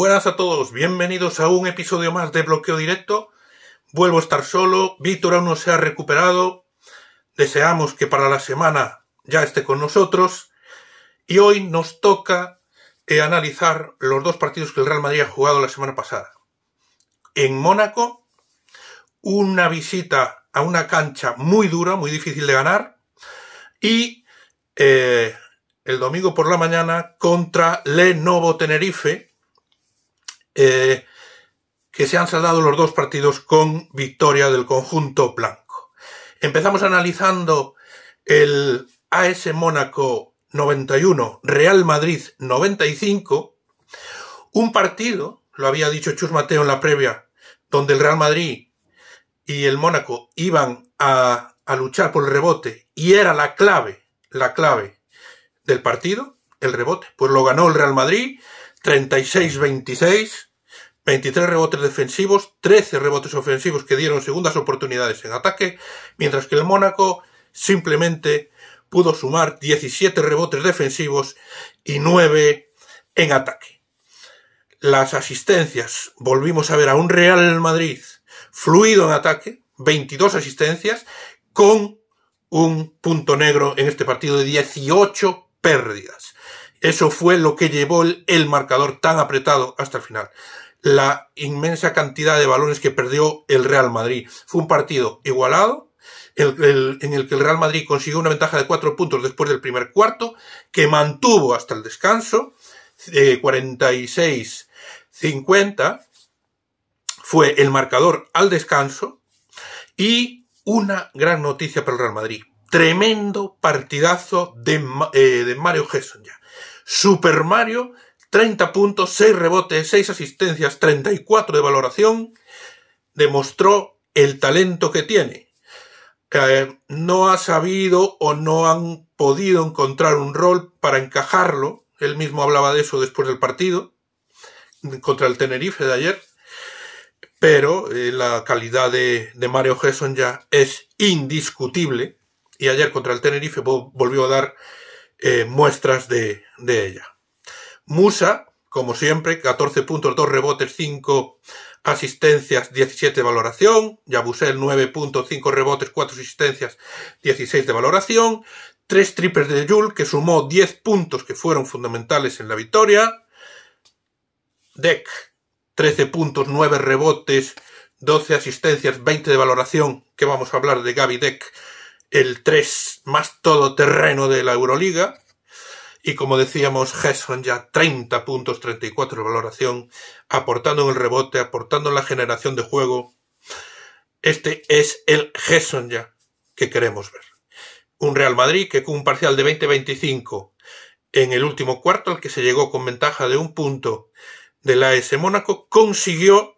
Buenas a todos, bienvenidos a un episodio más de Bloqueo Directo. Vuelvo a estar solo, Víctor aún no se ha recuperado. Deseamos que para la semana ya esté con nosotros. Y hoy nos toca eh, analizar los dos partidos que el Real Madrid ha jugado la semana pasada. En Mónaco, una visita a una cancha muy dura, muy difícil de ganar. Y eh, el domingo por la mañana contra Lenovo Tenerife eh, que se han saldado los dos partidos con victoria del conjunto blanco. Empezamos analizando el AS Mónaco 91, Real Madrid 95, un partido, lo había dicho Chus Mateo en la previa, donde el Real Madrid y el Mónaco iban a, a luchar por el rebote y era la clave, la clave del partido, el rebote, pues lo ganó el Real Madrid 36-26, 23 rebotes defensivos, 13 rebotes ofensivos que dieron segundas oportunidades en ataque, mientras que el Mónaco simplemente pudo sumar 17 rebotes defensivos y 9 en ataque. Las asistencias, volvimos a ver a un Real Madrid fluido en ataque, 22 asistencias, con un punto negro en este partido de 18 pérdidas. Eso fue lo que llevó el, marcador tan apretado hasta el final la inmensa cantidad de balones que perdió el Real Madrid. Fue un partido igualado, en el que el Real Madrid consiguió una ventaja de cuatro puntos después del primer cuarto, que mantuvo hasta el descanso, 46-50, eh, fue el marcador al descanso, y una gran noticia para el Real Madrid. Tremendo partidazo de, eh, Mario Gerson ya. Super Mario, 30 puntos, 6 rebotes, 6 asistencias, 34 de valoración, demostró el talento que tiene. Eh, no ha sabido o no han podido encontrar un rol para encajarlo. Él mismo hablaba de eso después del partido contra el Tenerife de ayer. Pero eh, la calidad de, Mario Gerson ya es indiscutible. Y ayer contra el Tenerife volvió a dar eh, muestras de, de, ella. Musa, como siempre, 14 puntos, 2 rebotes, 5 asistencias, 17 de valoración. Yabusel, 9 puntos, 5 rebotes, 4 asistencias, 16 de valoración. 3 triples de Jules, que sumó 10 puntos que fueron fundamentales en la victoria. Deck, 13 puntos, 9 rebotes, 12 asistencias, 20 de valoración, que vamos a hablar de Gaby Deck el 3 más todoterreno de la Euroliga. Y como decíamos, Gesson ya 30 puntos, 34 de valoración, aportando en el rebote, aportando en la generación de juego. Este es el Gerson ya que queremos ver. Un Real Madrid que con un parcial de 20-25 en el último cuarto, al que se llegó con ventaja de un punto de la AS Mónaco, consiguió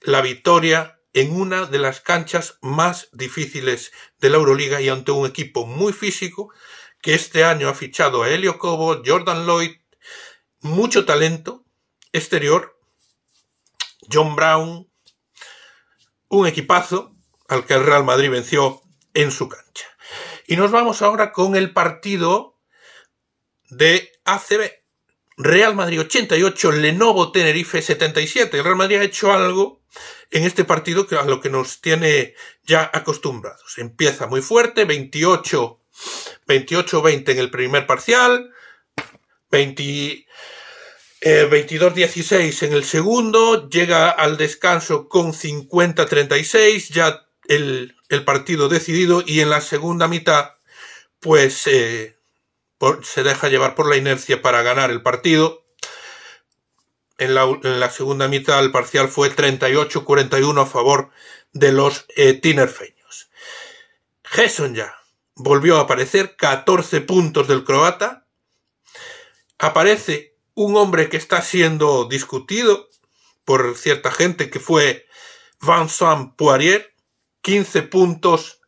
la victoria en una de las canchas más difíciles de la Euroliga y ante un equipo muy físico que este año ha fichado a Helio Cobo, Jordan Lloyd, mucho talento exterior, John Brown, un equipazo al que el Real Madrid venció en su cancha. Y nos vamos ahora con el partido de ACB, Real Madrid 88, Lenovo Tenerife 77. El Real Madrid ha hecho algo en este partido que a lo que nos tiene ya acostumbrados. Empieza muy fuerte, 28, 28-20 en el primer parcial, 20, 22-16 eh, en el segundo, llega al descanso con 50-36, ya el, el, partido decidido y en la segunda mitad pues eh, se deja llevar por la inercia para ganar el partido. En la, segunda mitad el parcial fue 38-41 a favor de los eh, tinerfeños. Hesson ya volvió a aparecer, 14 puntos del croata. Aparece un hombre que está siendo discutido por cierta gente, que fue Vincent Poirier, 15 puntos,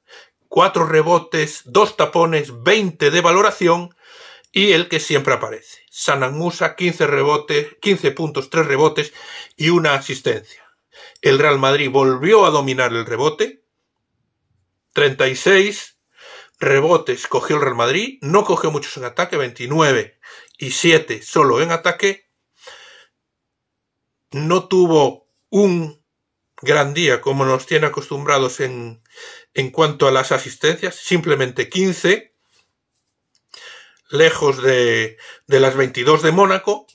4 rebotes, 2 tapones, 20 de valoración y el que siempre aparece. San Musa, 15 rebotes, 15 puntos, 3 rebotes y una asistencia. El Real Madrid volvió a dominar el rebote. 36 rebotes cogió el Real Madrid, no cogió muchos en ataque, 29 y 7 solo en ataque. No tuvo un gran día como nos tiene acostumbrados en, en cuanto a las asistencias, simplemente 15 lejos de, las 22 de Mónaco,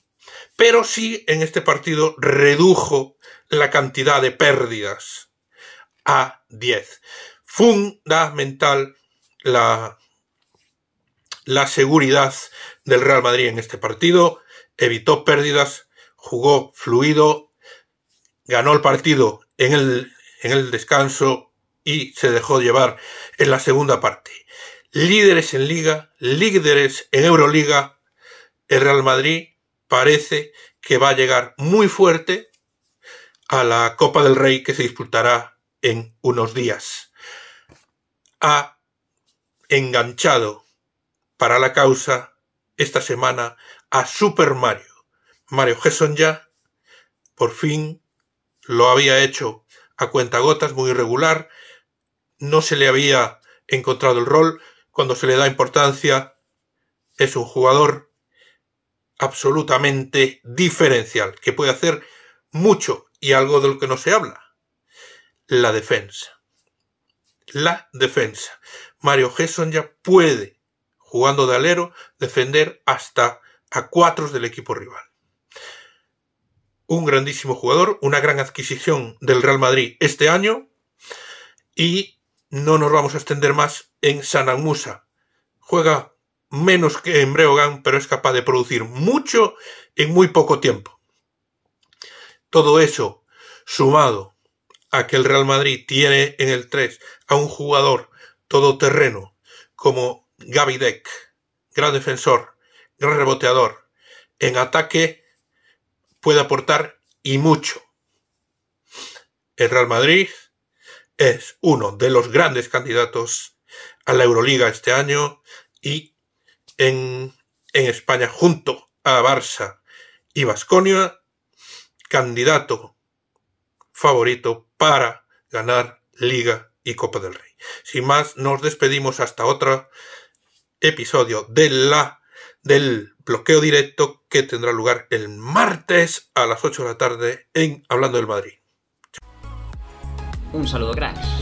pero sí en este partido redujo la cantidad de pérdidas a 10. Fundamental la, la seguridad del Real Madrid en este partido, evitó pérdidas, jugó fluido, ganó el partido en el, en el descanso y se dejó llevar en la segunda parte líderes en liga, líderes en Euroliga, el Real Madrid parece que va a llegar muy fuerte a la Copa del Rey que se disputará en unos días. Ha enganchado para la causa esta semana a Super Mario. Mario Gesson ya por fin lo había hecho a cuentagotas muy irregular, no se le había encontrado el rol, cuando se le da importancia, es un jugador absolutamente diferencial, que puede hacer mucho y algo de lo que no se habla. La defensa. La defensa. Mario Gesson ya puede, jugando de alero, defender hasta a cuatro del equipo rival. Un grandísimo jugador, una gran adquisición del Real Madrid este año y no nos vamos a extender más en Sanamusa. Juega menos que en Breogán, pero es capaz de producir mucho en muy poco tiempo. Todo eso sumado a que el Real Madrid tiene en el 3 a un jugador todoterreno como Gaby Deck, gran defensor, gran reboteador, en ataque puede aportar y mucho. El Real Madrid es uno de los grandes candidatos a la Euroliga este año y en, España junto a Barça y Vasconia, candidato favorito para ganar Liga y Copa del Rey. Sin más, nos despedimos hasta otro episodio de la, del bloqueo directo que tendrá lugar el martes a las 8 de la tarde en Hablando del Madrid. Un saludo cracks.